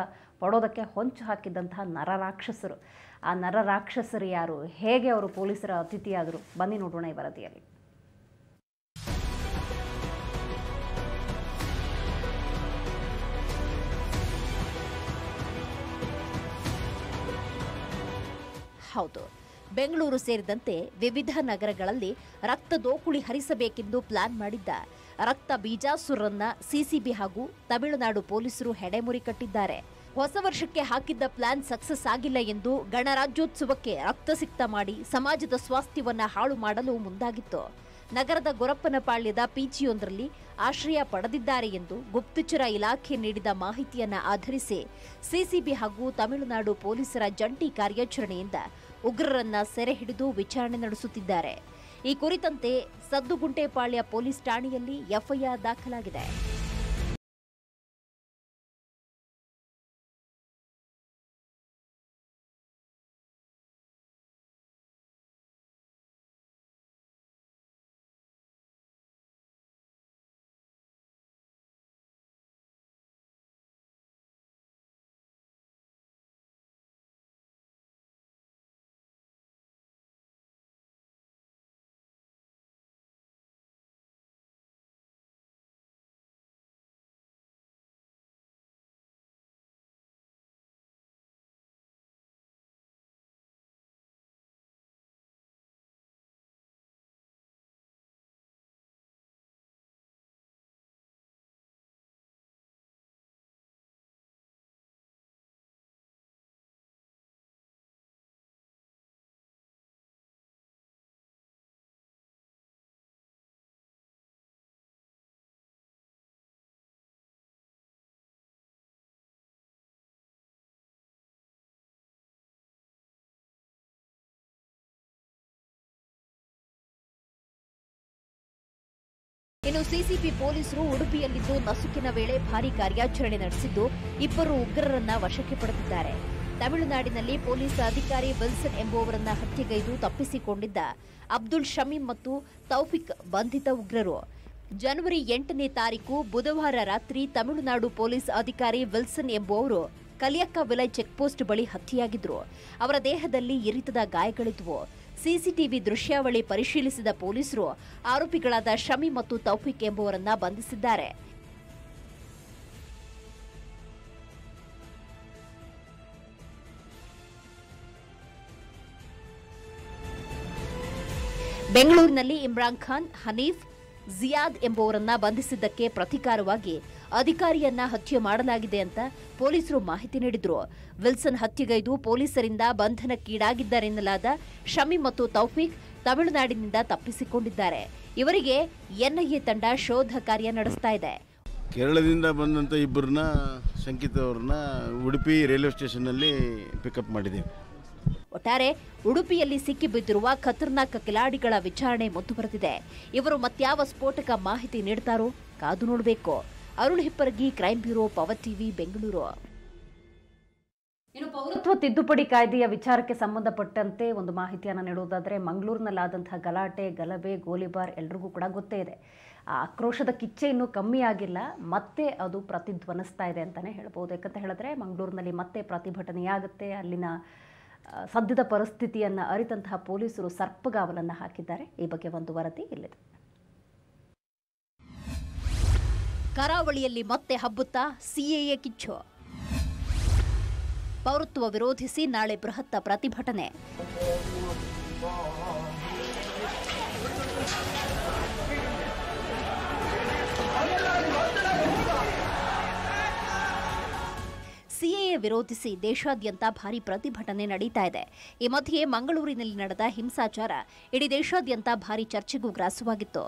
ಪಡೋದಕ್ಕೆ ಹೊಂಚು ಹಾಕಿದ್ದಂತಹ ನರರಾಕ್ಷಸರು ಆ ನರ ರಾಕ್ಷಸರು ಯಾರು ಹೇಗೆ ಅವರು ಪೊಲೀಸರ ಅತಿಥಿಯಾದರು ಬನ್ನಿ ನೋಡೋಣ ಈ ವರದಿಯಲ್ಲಿ ಹೌದು ಬೆಂಗಳೂರು ಸೇರಿದಂತೆ ವಿವಿಧ ನಗರಗಳಲ್ಲಿ ರಕ್ತ ದೋಕುಳಿ ಹರಿಸಬೇಕೆಂದು ಪ್ಲಾನ್ ಮಾಡಿದ್ದ ರಕ್ತ ಬೀಜಾಸುರನ್ನ ಸಿಸಿಬಿ ಹಾಗೂ ತಮಿಳುನಾಡು ಪೊಲೀಸರು ಹೆಡೆಮುರಿ ಕಟ್ಟಿದ್ದಾರೆ ಹೊಸ ವರ್ಷಕ್ಕೆ ಹಾಕಿದ್ದ ಪ್ಲಾನ್ ಸಕ್ಸಸ್ ಆಗಿಲ್ಲ ಎಂದು ಗಣರಾಜ್ಯೋತ್ಸವಕ್ಕೆ ರಕ್ತ ಸಿಕ್ತ ಮಾಡಿ ಸಮಾಜದ ಸ್ವಾಸ್ಥ್ಯವನ್ನ ಹಾಳು ಮಾಡಲು ಮುಂದಾಗಿತ್ತು ನಗರದ ಗೊರಪ್ಪನಪಾಳ್ಯದ ಪಿಜಿಯೊಂದರಲ್ಲಿ ಆಶ್ರಯ ಪಡೆದಿದ್ದಾರೆ ಎಂದು ಗುಪ್ತಚರ ಇಲಾಖೆ ನೀಡಿದ ಮಾಹಿತಿಯನ್ನು ಆಧರಿಸಿ ಸಿಸಿಬಿ ಹಾಗೂ ತಮಿಳುನಾಡು ಪೊಲೀಸರ ಜಂಟಿ ಕಾರ್ಯಾಚರಣೆಯಿಂದ ಉಗ್ರರನ್ನ ಸೆರೆ ಹಿಡಿದು ವಿಚಾರಣೆ ನಡೆಸುತ್ತಿದ್ದಾರೆ ಈ ಕುರಿತಂತೆ ಸದ್ದುಗುಂಟೆಪಾಳ್ಯ ಪೊಲೀಸ್ ಠಾಣೆಯಲ್ಲಿ ಎಫ್ಐಆರ್ ದಾಖಲಾಗಿದೆ ಇನ್ನು ಸಿಸಿಬಿ ಪೊಲೀಸರು ಉಡುಪಿಯಲ್ಲಿದ್ದು ನಸುಕಿನ ವೇಳೆ ಭಾರಿ ಕಾರ್ಯಾಚರಣೆ ನಡೆಸಿದ್ದು ಇಬ್ಬರು ಉಗ್ರರನ್ನ ವಶಕ್ಕೆ ಪಡೆದಿದ್ದಾರೆ ತಮಿಳುನಾಡಿನಲ್ಲಿ ಪೊಲೀಸ್ ಅಧಿಕಾರಿ ವಿಲ್ಸನ್ ಎಂಬುವವರನ್ನ ಹತ್ಯೆಗೈದು ತಪ್ಪಿಸಿಕೊಂಡಿದ್ದ ಅಬ್ದುಲ್ ಶಮೀಮ್ ಮತ್ತು ತೌಫಿಕ್ ಬಂಧಿತ ಉಗ್ರರು ಜನವರಿ ಎಂಟನೇ ತಾರೀಕು ಬುಧವಾರ ರಾತ್ರಿ ತಮಿಳುನಾಡು ಪೊಲೀಸ್ ಅಧಿಕಾರಿ ವಿಲ್ಸನ್ ಎಂಬುವವರು ಕಲಿಯಕ್ಕ ವಿಲಯ್ ಚೆಕ್ಪೋಸ್ಟ್ ಬಳಿ ಹತ್ಯೆಯಾಗಿದ್ರು ಅವರ ದೇಹದಲ್ಲಿ ಇರಿತದ ಗಾಯಗಳಿದ್ವು ಸಿಸಿಟಿವಿ ದೃಶ್ಯಾವಳಿ ಪರಿಶೀಲಿಸಿದ ಪೊಲೀಸರು ಆರೋಪಿಗಳಾದ ಶಮಿ ಮತ್ತು ತೌಫಿಕ್ ಎಂಬುವರನ್ನ ಬಂಧಿಸಿದ್ದಾರೆ ಬೆಂಗಳೂರಿನಲ್ಲಿ ಇಮ್ರಾನ್ ಖಾನ್ ಹನೀಫ್ ಜಿಯಾದ್ ಎಂಬುವರನ್ನ ಬಂಧಿಸಿದ್ದಕ್ಕೆ ಪ್ರತಿಕಾರವಾಗಿ ಅಧಿಕಾರಿಯನ್ನ ಹತ್ಯೆ ಮಾಡಲಾಗಿದೆ ಅಂತ ಪೊಲೀಸರು ಮಾಹಿತಿ ನೀಡಿದ್ರು ವಿಲ್ಸನ್ ಹತ್ಯೆಗೈದು ಪೊಲೀಸರಿಂದ ಬಂಧನಕ್ಕೀಡಾಗಿದ್ದಾರೆನ್ನಲಾದ ಶಮಿ ಮತ್ತು ತೌಫಿಕ್ ತಮಿಳುನಾಡಿನಿಂದ ತಪ್ಪಿಸಿಕೊಂಡಿದ್ದಾರೆ ಇವರಿಗೆ ಎನ್ಐಎ ತಂಡ ಶೋಧ ಕಾರ್ಯ ನಡೆಸ್ತಾ ಇದೆ ಕೇರಳದಿಂದ ಬಂದಂತ ಇಬ್ಬರನ್ನ ಅವ್ರನ್ನ ಉಡುಪಿ ರೈಲ್ವೆ ಸ್ಟೇಷನ್ನಲ್ಲಿ ಪಿಕಪ್ ಮಾಡಿದೆ ಒಟ್ಟಾರೆ ಉಡುಪಿಯಲ್ಲಿ ಸಿಕ್ಕಿಬಿದ್ದಿರುವ ಖತರ್ನಾಕ್ ಕಿಲಾಡಿಗಳ ವಿಚಾರಣೆ ಮುಂದುವರೆದಿದೆ ಇವರು ಮತ್ಯಾವ ಸ್ಫೋಟಕ ಮಾಹಿತಿ ನೀಡುತ್ತಾರೋ ಕಾದು ನೋಡಬೇಕು Arun Hipparagi crime bureau power TV Bengaluru ಇನ್ನು ಪೌರತ್ವ ತಿದ್ದುಪಡಿ ಕಾಯ್ದೆಯ ವಿಚಾರಕ್ಕೆ ಸಂಬಂಧಪಟ್ಟಂತೆ ಒಂದು ಮಾಹಿತಿಯನ್ನು ನೀಡುವುದಾದರೆ ಮಂಗಳೂರಿನಲ್ಲಾದಂತಹ ಗಲಾಟೆ ಗಲಭೆ ಗೋಲಿಬಾರ್ ಎಲ್ರಿಗೂ ಕೂಡ ಗೊತ್ತೇ ಇದೆ ಆ ಆಕ್ರೋಶದ ಕಿಚ್ಚೆ ಇನ್ನೂ ಕಮ್ಮಿ ಆಗಿಲ್ಲ ಮತ್ತೆ ಅದು ಪ್ರತಿಧ್ವನಿಸ್ತಾ ಇದೆ ಅಂತಲೇ ಹೇಳ್ಬೋದು ಯಾಕಂತ ಹೇಳಿದ್ರೆ ಮಂಗಳೂರಿನಲ್ಲಿ ಮತ್ತೆ ಪ್ರತಿಭಟನೆಯಾಗುತ್ತೆ ಅಲ್ಲಿನ ಸದ್ಯದ ಪರಿಸ್ಥಿತಿಯನ್ನು ಅರಿತಂತಹ ಪೊಲೀಸರು ಸರ್ಪಗಾವಲನ್ನು ಹಾಕಿದ್ದಾರೆ ಈ ಬಗ್ಗೆ ಒಂದು ವರದಿ ಇಲ್ಲಿದೆ ಕರಾವಳಿಯಲ್ಲಿ ಮತ್ತೆ ಹಬ್ಬುತ್ತಾ ಸಿಎಎ ಕಿಚ್ಚು ಪೌರತ್ವ ವಿರೋಧಿಸಿ ನಾಳೆ ಬೃಹತ್ ಪ್ರತಿಭಟನೆ ವಿರೋಧಿಸಿ ದೇಶಾದ್ಯಂತ ಭಾರಿ ಪ್ರತಿಭಟನೆ ನಡೀತಾ ಇದೆ ಈ ಮಧ್ಯೆ ಮಂಗಳೂರಿನಲ್ಲಿ ನಡೆದ ಹಿಂಸಾಚಾರ ಇಡೀ ದೇಶಾದ್ಯಂತ ಭಾರಿ ಚರ್ಚೆಗೂ ಗ್ರಾಸವಾಗಿತ್ತು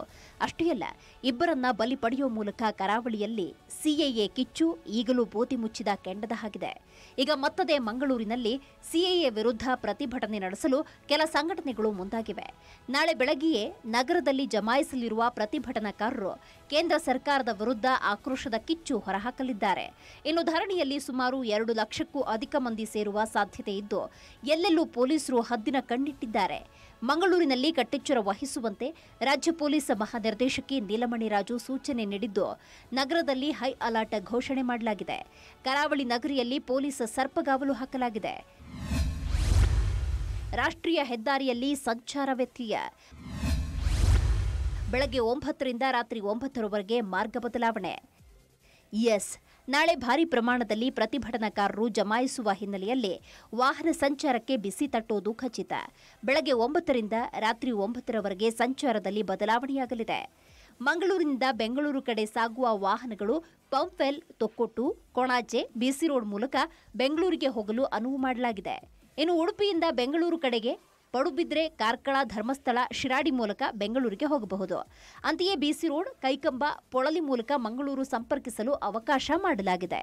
ಅಷ್ಟೇ ಅಲ್ಲ ಇಬ್ಬರನ್ನ ಬಲಿ ಪಡೆಯುವ ಮೂಲಕ ಕರಾವಳಿಯಲ್ಲಿ ಸಿಎಎ ಕಿಚ್ಚು ಈಗಲೂ ಬೋತಿ ಮುಚ್ಚಿದ ಕೆಂಡದ ಹಾಗಿದೆ ಈಗ ಮತ್ತದೇ ಮಂಗಳೂರಿನಲ್ಲಿ ಸಿಎಎ ವಿರುದ್ಧ ಪ್ರತಿಭಟನೆ ನಡೆಸಲು ಕೆಲ ಸಂಘಟನೆಗಳು ಮುಂದಾಗಿವೆ ನಾಳೆ ಬೆಳಗ್ಗೆಯೇ ನಗರದಲ್ಲಿ ಜಮಾಯಿಸಲಿರುವ ಪ್ರತಿಭಟನಾಕಾರರು ಕೇಂದ್ರ ಸರ್ಕಾರದ ವಿರುದ್ಧ ಆಕ್ರೋಶದ ಕಿಚ್ಚು ಹೊರಹಾಕಲಿದ್ದಾರೆ ಇನ್ನು ಧರಣಿಯಲ್ಲಿ ಸುಮಾರು ಎರಡು ಎರಡು ಲಕ್ಷಕ್ಕೂ ಅಧಿಕ ಮಂದಿ ಸೇರುವ ಸಾಧ್ಯತೆ ಇದ್ದು ಎಲ್ಲೆಲ್ಲೂ ಪೊಲೀಸರು ಹದ್ದಿನ ಕಣ್ಣಿಟ್ಟಿದ್ದಾರೆ ಮಂಗಳೂರಿನಲ್ಲಿ ಕಟ್ಟೆಚ್ಚರ ವಹಿಸುವಂತೆ ರಾಜ್ಯ ಪೊಲೀಸ್ ಮಹಾನಿರ್ದೇಶಕಿ ನೀಲಮಣಿ ರಾಜು ಸೂಚನೆ ನೀಡಿದ್ದು ನಗರದಲ್ಲಿ ಹೈ ಅಲರ್ಟ್ ಘೋಷಣೆ ಮಾಡಲಾಗಿದೆ ಕರಾವಳಿ ನಗರಿಯಲ್ಲಿ ಪೊಲೀಸ್ ಸರ್ಪಗಾವಲು ಹಾಕಲಾಗಿದೆ ರಾಷ್ಟ್ರೀಯ ಹೆದ್ದಾರಿಯಲ್ಲಿ ಸಂಚಾರ ವ್ಯತ್ಯಯ ಬೆಳಗ್ಗೆ ಒಂಬತ್ತರಿಂದ ರಾತ್ರಿ ಒಂಬತ್ತರವರೆಗೆ ಮಾರ್ಗ ಬದಲಾವಣೆ ಎಸ್ ನಾಳೆ ಭಾರಿ ಪ್ರಮಾಣದಲ್ಲಿ ಪ್ರತಿಭಟನಾಕಾರರು ಜಮಾಯಿಸುವ ಹಿನ್ನೆಲೆಯಲ್ಲಿ ವಾಹನ ಸಂಚಾರಕ್ಕೆ ಬಿಸಿ ತಟ್ಟುವುದು ಖಚಿತ ಬೆಳಗ್ಗೆ ಒಂಬತ್ತರಿಂದ ರಾತ್ರಿ ಒಂಬತ್ತರವರೆಗೆ ಸಂಚಾರದಲ್ಲಿ ಬದಲಾವಣೆಯಾಗಲಿದೆ ಮಂಗಳೂರಿನಿಂದ ಬೆಂಗಳೂರು ಕಡೆ ಸಾಗುವ ವಾಹನಗಳು ಪಂಪ್ವೆಲ್ ತೊಕ್ಕೊಟ್ಟು ಕೊಣಾಜೆ ಬಿಸಿ ರೋಡ್ ಮೂಲಕ ಬೆಂಗಳೂರಿಗೆ ಹೋಗಲು ಅನುವು ಮಾಡಲಾಗಿದೆ ಇನ್ನು ಉಡುಪಿಯಿಂದ ಬೆಂಗಳೂರು ಕಡೆಗೆ ಪಡುಬಿದ್ರೆ ಕಾರ್ಕಳ ಧರ್ಮಸ್ಥಳ ಶಿರಾಡಿ ಮೂಲಕ ಬೆಂಗಳೂರಿಗೆ ಹೋಗಬಹುದು ಅಂತೆಯೇ ಬಿಸಿ ರೋಡ್ ಕೈಕಂಬ ಪೊಳಲಿ ಮೂಲಕ ಮಂಗಳೂರು ಸಂಪರ್ಕಿಸಲು ಅವಕಾಶ ಮಾಡಲಾಗಿದೆ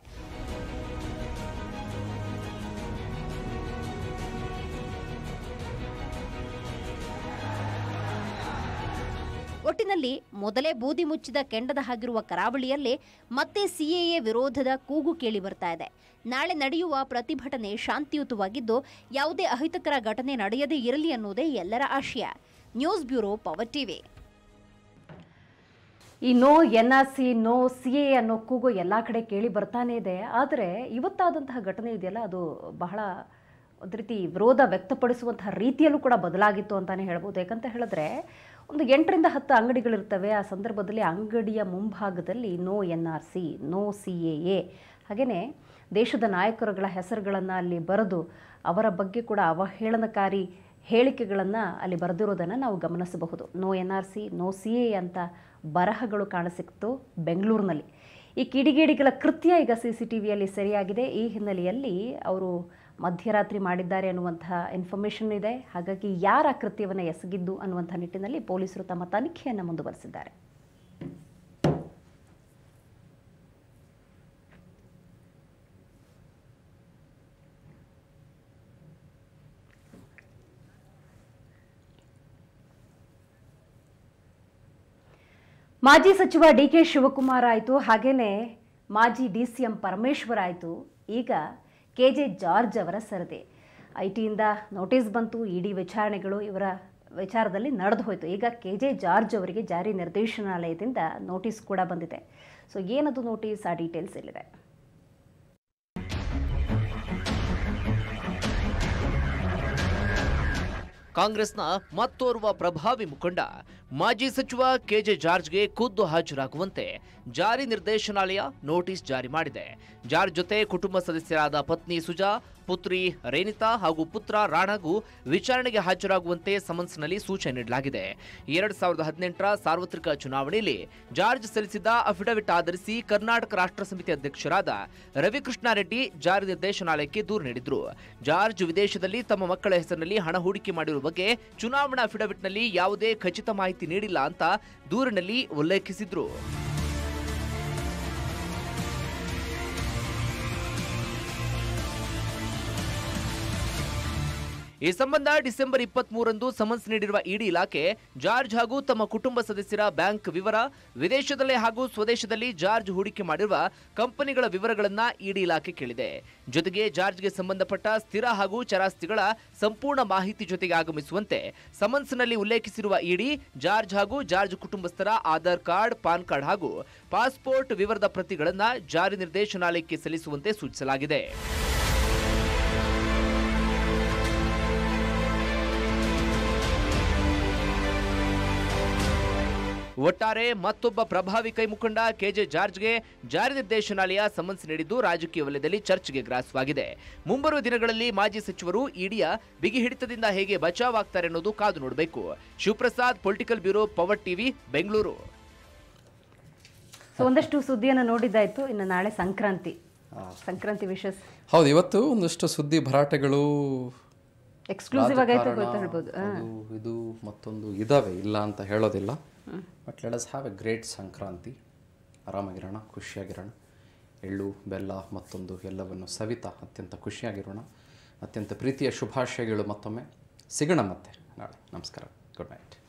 ಒಟ್ಟಿನಲ್ಲಿ ಮೊದಲೇ ಬೂದಿ ಮುಚ್ಚಿದ ಕೆಂಡದ ಹಾಗಿರುವ ಕರಾವಳಿಯಲ್ಲಿ ಮತ್ತೆ ಸಿಎಎ ವಿರೋಧದ ಕೂಗು ಕೇಳಿ ಬರ್ತಾ ಇದೆ ನಾಳೆ ನಡೆಯುವ ಪ್ರತಿಭಟನೆ ಶಾಂತಿಯುತವಾಗಿದ್ದು ಯಾವುದೇ ಅಹಿತಕರ ಘಟನೆ ನಡೆಯದೇ ಇರಲಿ ಅನ್ನೋದೇ ಎಲ್ಲರ ಆಶಯ ನ್ಯೂಸ್ ಬ್ಯೂರೋ ಪವರ್ ಟಿವಿ ಈ no N R C no C A ಅನ್ನೋ ಕೂಗು ಎಲ್ಲ ಕಡೆ ಕೇಳಿ ಬರ್ತಾನೆ ಇದೆ ಆದರೆ ಇವತ್ತಾದಂತಹ ಘಟನೆ ಇದೆಯಲ್ಲ ಅದು ಬಹಳ ಒಂದು ರೀತಿ ವಿರೋಧ ವ್ಯಕ್ತಪಡಿಸುವಂತಹ ರೀತಿಯಲ್ಲೂ ಕೂಡ ಬದಲಾಗಿತ್ತು ಅಂತಲೇ ಹೇಳ್ಬೋದು ಯಾಕಂತ ಹೇಳಿದ್ರೆ ಒಂದು ಎಂಟರಿಂದ ಹತ್ತು ಅಂಗಡಿಗಳಿರ್ತವೆ ಆ ಸಂದರ್ಭದಲ್ಲಿ ಅಂಗಡಿಯ ಮುಂಭಾಗದಲ್ಲಿ no N R C no C A A ಹಾಗೆಯೇ ದೇಶದ ನಾಯಕರುಗಳ ಹೆಸರುಗಳನ್ನು ಅಲ್ಲಿ ಬರೆದು ಅವರ ಬಗ್ಗೆ ಕೂಡ ಅವಹೇಳನಕಾರಿ ಹೇಳಿಕೆಗಳನ್ನು ಅಲ್ಲಿ ಬರೆದಿರೋದನ್ನು ನಾವು ಗಮನಿಸಬಹುದು no N R C no C A ಅಂತ ಬರಹಗಳು ಕಾಣಸಿಕ್ತು ಬೆಂಗಳೂರಿನಲ್ಲಿ ಈ ಕಿಡಿಗೇಡಿಗಳ ಕೃತ್ಯ ಈಗ ಸಿ ಸಿ ಟಿ ವಿಯಲ್ಲಿ ಸರಿಯಾಗಿದೆ ಈ ಹಿನ್ನೆಲೆಯಲ್ಲಿ ಅವರು ಮಧ್ಯರಾತ್ರಿ ಮಾಡಿದ್ದಾರೆ ಅನ್ನುವಂತಹ ಇನ್ಫಾರ್ಮೇಷನ್ ಇದೆ ಹಾಗಾಗಿ ಯಾರ ಕೃತ್ಯವನ್ನು ಎಸಗಿದ್ದು ಅನ್ನುವಂತಹ ನಿಟ್ಟಿನಲ್ಲಿ ಪೊಲೀಸರು ತಮ್ಮ ತನಿಖೆಯನ್ನು ಮುಂದುವರೆಸಿದ್ದಾರೆ ಮಾಜಿ ಸಚಿವ ಡಿಕೆ ಶಿವಕುಮಾರ್ ಆಯಿತು ಹಾಗೇನೆ ಮಾಜಿ ಡಿಸಿಎಂ ಪರಮೇಶ್ವರ್ ಆಯಿತು ಈಗ ಕೆ ಜೆ ಜಾರ್ಜ್ ಅವರ ಸರದಿ ಐ ಟಿಯಿಂದ ನೋಟಿಸ್ ಬಂತು ಇಡಿ ವಿಚಾರಣೆಗಳು ಇವರ ವಿಚಾರದಲ್ಲಿ ನಡೆದು ಹೋಯಿತು ಈಗ ಕೆ ಜೆ ಜಾರ್ಜ್ ಅವರಿಗೆ ಜಾರಿ ನಿರ್ದೇಶನಾಲಯದಿಂದ ನೋಟಿಸ್ ಕೂಡ ಬಂದಿದೆ ಸೊ ಏನದು ನೋಟಿಸ್ ಆ ಡೀಟೇಲ್ಸ್ ಇಲ್ಲಿದೆ ಕಾಂಗ್ರೆಸ್ನ ಮತ್ತೋರ್ವ ಪ್ರಭಾವಿ ಮುಖಂಡ ಮಾಜಿ ಸಚಿವ ಕೆಜೆ ಜಾರ್ಜ್ಗೆ ಖುದ್ದು ಹಾಜರಾಗುವಂತೆ ಜಾರಿ ನಿರ್ದೇಶನಾಲಯ ನೋಟಿಸ್ ಜಾರಿ ಮಾಡಿದೆ ಜಾರ್ಜ್ ಜೊತೆ ಕುಟುಂಬ ಸದಸ್ಯರಾದ ಪತ್ನಿ ಸುಜಾ ಪುತ್ರಿ ರೇನಿತಾ ಹಾಗೂ ಪುತ್ರ ರಾಣಾಗೂ ವಿಚಾರಣೆಗೆ ಹಾಜರಾಗುವಂತೆ ಸಮನ್ಸ್ನಲ್ಲಿ ಸೂಚನೆ ನೀಡಲಾಗಿದೆ ಎರಡ್ ಸಾವಿರದ ಹದಿನೆಂಟರ ಸಾರ್ವತ್ರಿಕ ಚುನಾವಣೆಯಲ್ಲಿ ಜಾರ್ಜ್ ಸಲ್ಲಿಸಿದ ಅಫಿಡವಿಟ್ ಆಧರಿಸಿ ಕರ್ನಾಟಕ ರಾಷ್ಟ್ರ ಸಮಿತಿ ಅಧ್ಯಕ್ಷರಾದ ರವಿಕೃಷ್ಣಾರೆಡ್ಡಿ ಜಾರಿ ನಿರ್ದೇಶನಾಲಯಕ್ಕೆ ದೂರು ನೀಡಿದ್ರು ಜಾರ್ಜ್ ವಿದೇಶದಲ್ಲಿ ತಮ್ಮ ಮಕ್ಕಳ ಹೆಸರಿನಲ್ಲಿ ಹಣ ಹೂಡಿಕೆ ಮಾಡಿರುವ ಬಗ್ಗೆ ಚುನಾವಣಾ ಅಫಿಡವಿಟ್ನಲ್ಲಿ ಯಾವುದೇ ಖಚಿತ ಮಾಹಿತಿ ನೀಡಿಲ್ಲ ಅಂತ ದೂರಿನಲ್ಲಿ ಉಲ್ಲೇಖಿಸಿದ್ರು ಈ ಸಂಬಂಧ ಡಿಸೆಂಬರ್ ಇಪ್ಪತ್ತ್ ಮೂರಂದು ಸಮನ್ಸ್ ನೀಡಿರುವ ಇಡಿ ಇಲಾಖೆ ಜಾರ್ಜ್ ಹಾಗೂ ತಮ್ಮ ಕುಟುಂಬ ಸದಸ್ಯರ ಬ್ಯಾಂಕ್ ವಿವರ ವಿದೇಶದಲ್ಲೇ ಹಾಗೂ ಸ್ವದೇಶದಲ್ಲಿ ಜಾರ್ಜ್ ಹೂಡಿಕೆ ಮಾಡಿರುವ ಕಂಪನಿಗಳ ವಿವರಗಳನ್ನು ಇಡಿ ಇಲಾಖೆ ಕೇಳಿದೆ ಜೊತೆಗೆ ಜಾರ್ಜ್ಗೆ ಸಂಬಂಧಪಟ್ಟ ಸ್ಥಿರ ಹಾಗೂ ಚರಾಸ್ತಿಗಳ ಸಂಪೂರ್ಣ ಮಾಹಿತಿ ಜೊತೆಗೆ ಆಗಮಿಸುವಂತೆ ಸಮನ್ಸ್ನಲ್ಲಿ ಉಲ್ಲೇಖಿಸಿರುವ ಇಡಿ ಜಾರ್ಜ್ ಹಾಗೂ ಜಾರ್ಜ್ ಕುಟುಂಬಸ್ಥರ ಆಧಾರ್ ಕಾರ್ಡ್ ಪಾನ್ ಕಾರ್ಡ್ ಹಾಗೂ ಪಾಸ್ಪೋರ್ಟ್ ವಿವರದ ಪ್ರತಿಗಳನ್ನು ಜಾರಿ ನಿರ್ದೇಶನಾಲಯಕ್ಕೆ ಸಲ್ಲಿಸುವಂತೆ ಸೂಚಿಸಲಾಗಿದೆ ಒಟ್ಟಾರೆ ಮತ್ತೊಬ್ಬ ಪ್ರಭಾವಿ ಕೈ ಮುಖಂಡ ಕೆಜೆ ಜಾರ್ಜ್ಗೆ ಜಾರಿ ನಿರ್ದೇಶನಾಲಯ ಸಮನ್ಸ್ ನೀಡಿದ್ದು ರಾಜಕೀಯ ವಲಯದಲ್ಲಿ ಚರ್ಚೆಗೆ ಗ್ರಾಸವಾಗಿದೆ ಮುಂಬರುವ ದಿನಗಳಲ್ಲಿ ಮಾಜಿ ಸಚಿವರು ಇಡಿಯ ಬಿಗಿ ಹಿಡಿತದಿಂದ ಹೇಗೆ ಆಗ್ತಾರೆ ಅನ್ನೋದು ಕಾದು ನೋಡಬೇಕು Shivaprasad political bureau power TV Bengaluru so ಒಂದಷ್ಟು ಸುದ್ದಿಯನ್ನು ನೋಡಿದ್ದಾಯ್ತು ಇನ್ನು ನಾಳೆ ಸಂಕ್ರಾಂತಿ ಸಂಕ್ರಾಂತಿ ವಿಶೇಷ ಹೌದು ಇವತ್ತು ಒಂದಷ್ಟು ಸುದ್ದಿ ಭರಾಟೆಗಳು ಎಕ್ಸ್ಕ್ಲೂಸಿವ್ ಆಗೈತೆ ಇದು ಮತ್ತೊಂದು ಇದಾವೆ ಇಲ್ಲ ಅಂತ ಹೇಳೋದಿಲ್ಲ but let us have a great Sankranti ಆರಾಮಾಗಿರೋಣ ಖುಷಿಯಾಗಿರೋಣ ಎಳ್ಳು ಬೆಲ್ಲ ಮತ್ತೊಂದು ಎಲ್ಲವನ್ನು ಸವಿತಾ ಅತ್ಯಂತ ಖುಷಿಯಾಗಿರೋಣ ಅತ್ಯಂತ ಪ್ರೀತಿಯ ಶುಭಾಶಯಗಳು ಮತ್ತೊಮ್ಮೆ ಸಿಗೋಣ ಮತ್ತೆ ನಾಳೆ ನಮಸ್ಕಾರ ಗುಡ್ ನೈಟ್